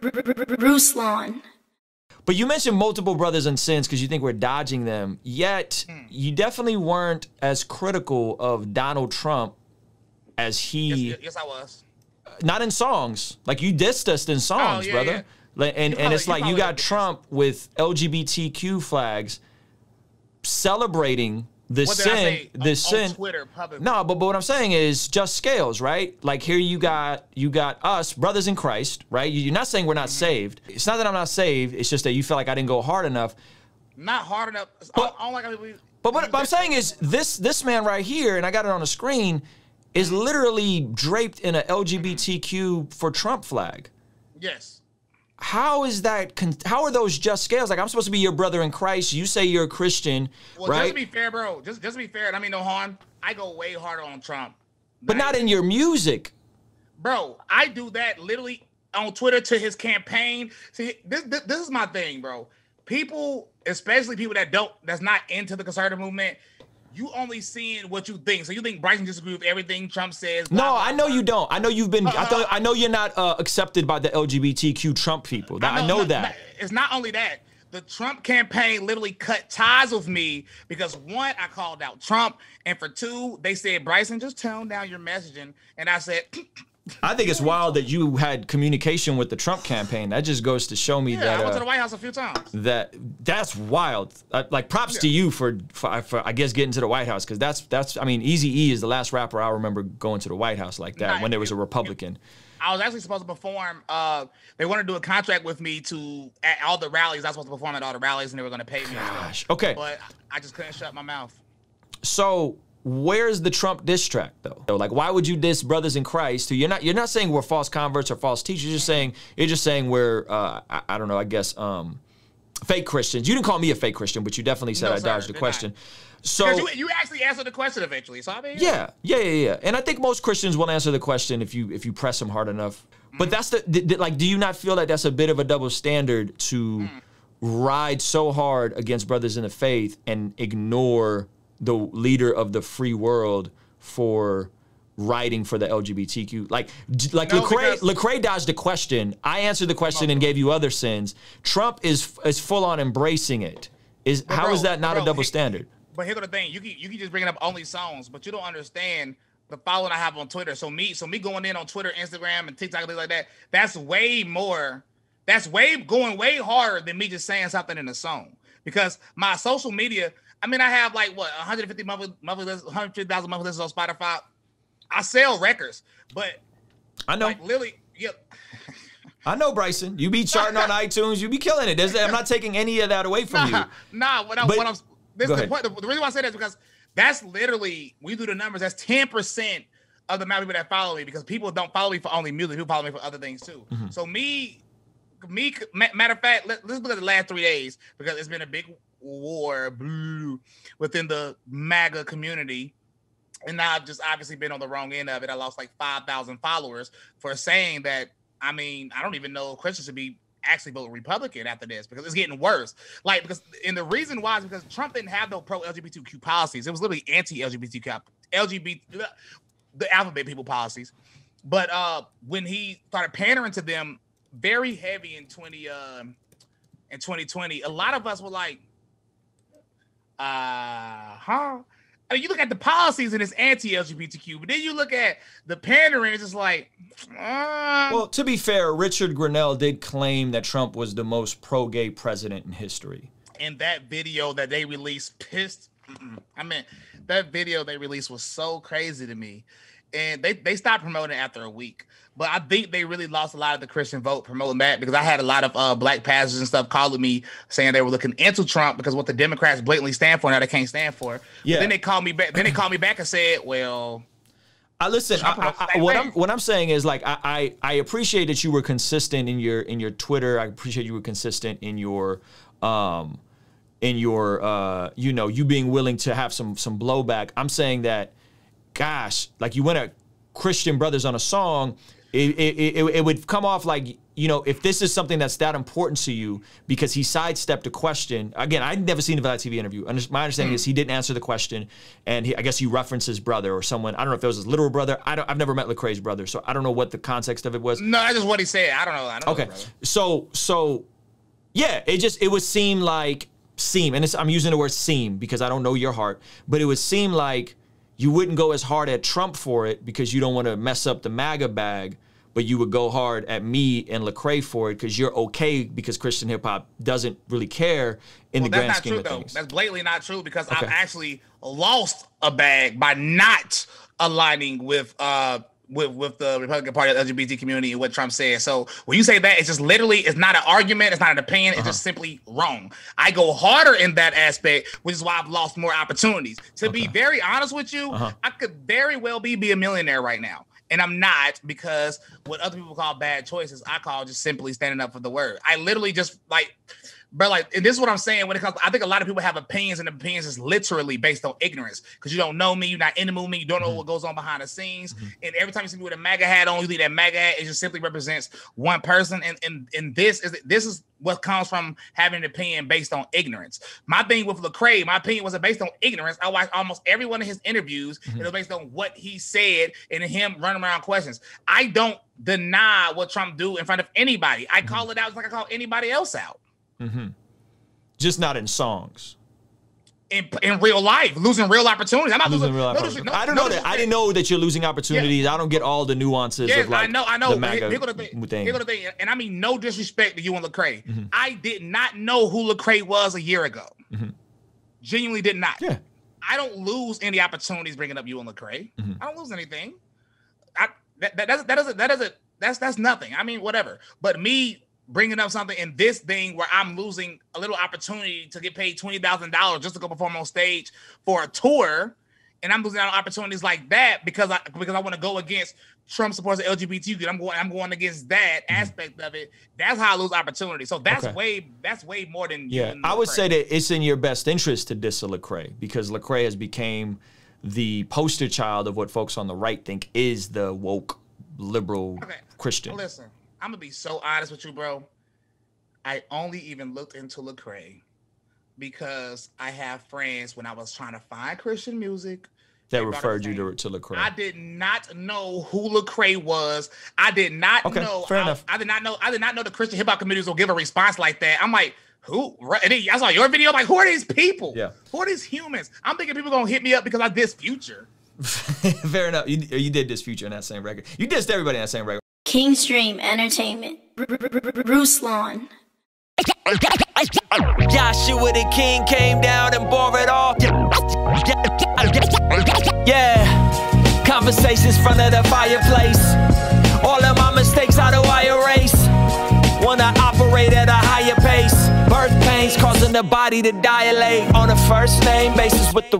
Ruslan. But you mentioned multiple brothers and sins because you think we're dodging them. Yet hmm. you definitely weren't as critical of Donald Trump as he. Yes, yes I was. Not in songs. Like you dissed us in songs, oh, yeah, brother. Yeah. And and, probably, and it's like you got Trump with LGBTQ flags celebrating the sin, the oh, oh, sin. Twitter, No, but but what I'm saying is just scales, right? Like here you got you got us brothers in Christ, right? You're not saying we're not mm-hmm. saved. It's not that I'm not saved. It's just that you feel like I didn't go hard enough. Not hard enough. But, I, I like I mean, we, but what, what I'm saying is this this man right here, and I got it on the screen, is mm-hmm. literally draped in a LGBTQ mm-hmm. for Trump flag. Yes how is that? How are those just scales? Like I'm supposed to be your brother in Christ. You say you're a Christian, well, right? Just to be fair, bro. Just just to be fair. And I mean no harm. I go way harder on Trump, but not in your music, bro. I do that literally on Twitter to his campaign. See, this, this this is my thing, bro. People, especially people that don't that's not into the conservative movement, you only seeing what you think. So you think Bryson disagrees with everything Trump says? Blah, no, blah, I know blah. you don't. I know you've been. Uh, I, uh-huh. I know you're not uh, accepted by the LGBTQ Trump people. I know, I know that. it's not only that. The Trump campaign literally cut ties with me because one, I called out Trump, and for two, they said Bryson, just tone down your messaging, and I said. I think it's wild that you had communication with the Trump campaign. That just goes to show me yeah, that I went uh, to the White House a few times. That that's wild. Uh, like props yeah. to you for, for, for I guess getting to the White House because that's that's I mean Easy E is the last rapper I remember going to the White House like that when there was a Republican. I was actually supposed to perform. Uh, they wanted to do a contract with me to at all the rallies. I was supposed to perform at all the rallies, and they were going to pay me. Gosh, okay. But I just couldn't shut my mouth. So Where's the Trump diss track though? So, like, why would you diss brothers in Christ? Who you're not you're not saying we're false converts or false teachers. You're just saying you're just saying we're uh, I, I, don't know. I guess um, fake Christians. You didn't call me a fake Christian, but you definitely said no, I sir, dodged the question. Not. So you, you, actually answered the question eventually. So I mean, yeah, yeah, yeah, yeah. And I think most Christians will answer the question if you if you press them hard enough. Mm. But that's the, the, the, like. Do you not feel like that's a bit of a double standard to mm. ride so hard against brothers in the faith and ignore the leader of the free world for writing for the LGBTQ. Like like no, Lecrae, Lecrae dodged the question. I answered the question and gave you other sins. Trump is is full on embracing it. Is bro, how is that not bro, a double standard? But here's the thing: you can you can just bring up only songs, but you don't understand the following I have on Twitter. So me so me going in on Twitter, Instagram, and TikTok and things like that. That's way more. That's way going way harder than me just saying something in a song because my social media. I mean, I have like what 150 monthly monthly lists, 150,000 monthly lists on Spotify. I sell records, but I know like, Lily. Yep. I know, Bryson. You be charting on iTunes. You be killing it. There's, I'm not taking any of that away from nah, you. Nah, what, I, but, what I'm. This the point. The, the reason why I say that is because that's literally we do the numbers. That's 10 percent of the amount of people that follow me because people don't follow me for only music. People follow me for other things too. Mm-hmm. So me me, matter of fact, let, us look at the last three days because it's been a big war blue, within the MAGA community. And I've just obviously been on the wrong end of it. I lost like 5,000 followers for saying that. I mean, I don't even know if Christians should be actually vote Republican after this because it's getting worse. Like because and the reason why is because Trump didn't have no pro LGBTQ policies. It was literally anti LGBTQ LGBT the alphabet people policies. But uh when he started pandering to them, very heavy in 20 um in 2020. A lot of us were like, uh huh. I mean, you look at the policies and it's anti-LGBTQ, but then you look at the pandering, it's just like. Uh. Well, to be fair, Richard Grinnell did claim that Trump was the most pro-gay president in history. And that video that they released pissed. I mean, that video they released was so crazy to me and they they stopped promoting after a week. But I think they really lost a lot of the Christian vote promoting that because I had a lot of uh, black pastors and stuff calling me saying they were looking into Trump because what the Democrats blatantly stand for now they can't stand for. Yeah. But then they called me back. Then they called me back and said, "Well, I listen. I, I, I, what I'm what I'm saying is like I, I appreciate that you were consistent in your in your Twitter. I appreciate you were consistent in your um in your uh you know you being willing to have some some blowback. I'm saying that gosh, like you went at Christian Brothers on a song, it, it, it, it, would come off like, you know, if this is something that's that important to you, because he sidestepped a question. Again, I'd never seen the Vlad TV interview. My understanding mm. is he didn't answer the question, and he, I guess he referenced his brother or someone. I don't know if it was his literal brother. I don't, I've never met Lecrae's brother, so I don't know what the context of it was. No, that's just what he said. I don't know. I don't okay. Know so, so, yeah, it just, it would seem like, seem, and I'm using the word seem because I don't know your heart, but it would seem like you wouldn't go as hard at Trump for it because you don't want to mess up the MAGA bag, but you would go hard at me and Lecrae for it because you're okay because Christian hip hop doesn't really care in well, the grand scheme true, of though. things. That's blatantly not true because okay. I've actually lost a bag by not aligning with uh, with with the Republican Party, the LGBT community, and what Trump said. So when you say that, it's just literally, it's not an argument, it's not an opinion, it's uh-huh. just simply wrong. I go harder in that aspect, which is why I've lost more opportunities. To okay. be very honest with you, uh-huh. I could very well be be a millionaire right now. And I'm not because what other people call bad choices, I call just simply standing up for the word. I literally just like but like, and this is what I'm saying when it comes. I think a lot of people have opinions, and opinions is literally based on ignorance because you don't know me, you're not in the movement, you don't know mm-hmm. what goes on behind the scenes. Mm-hmm. And every time you see me with a MAGA hat on, you think that MAGA hat it just simply represents one person. And and and this is this is what comes from having an opinion based on ignorance. My thing with Lecrae, my opinion wasn't based on ignorance. I watched almost every one of his interviews, mm-hmm. it was based on what he said and him running around questions. I don't deny what Trump do in front of anybody. I mm-hmm. call it out just like I call anybody else out. Mm-hmm. Just not in songs. In, in real life, losing real opportunities. I'm not losing, losing real opportunities. No, no, I don't no, know that. I didn't know that you're losing opportunities. Yeah. I don't get all the nuances of like I know, I know. The MAGA thing. And I mean no disrespect to you and Lecrae. Mm-hmm. I did not know who Lecrae was a year ago. Mm-hmm. Genuinely did not. Yeah. I don't lose any opportunities bringing up you and Lecrae. Mm-hmm. I don't lose anything. I that, that doesn't that doesn't that doesn't that's that's nothing. I mean, whatever. But me bringing up something in this thing where I'm losing a little opportunity to get paid twenty thousand dollars just to go perform on stage for a tour, and I'm losing out on opportunities like that because I because I want to go against Trump supports the LGBTQ. I'm going I'm going against that mm-hmm. aspect of it. That's how I lose opportunity. So that's okay. way that's way more than yeah. I would say that it's in your best interest to diss a Lecrae because Lecrae has became the poster child of what folks on the right think is the woke liberal okay. Christian. Listen, I'm gonna be so honest with you, bro. I only even looked into Lecrae because I have friends when I was trying to find Christian music. That referred you to, to Lecrae. I did not know who Lecrae was. I did not okay, know. Fair I, enough. I did not know. I did not know the Christian hip hop communities will give a response like that. I'm like, who? And then I saw your video. I'm like, who are these people? Yeah. Who are these humans? I'm thinking people gonna hit me up because I this Future. fair enough. You, you did this Future in that same record. You dissed everybody in that same record. Kingstream Entertainment, Ruslan. Joshua the king came down and bore it all. Yeah, conversations front of the fireplace. All of my mistakes, how do I erase? Wanna operate at a higher pace. Birth pains causing the body to dilate on a first name basis with the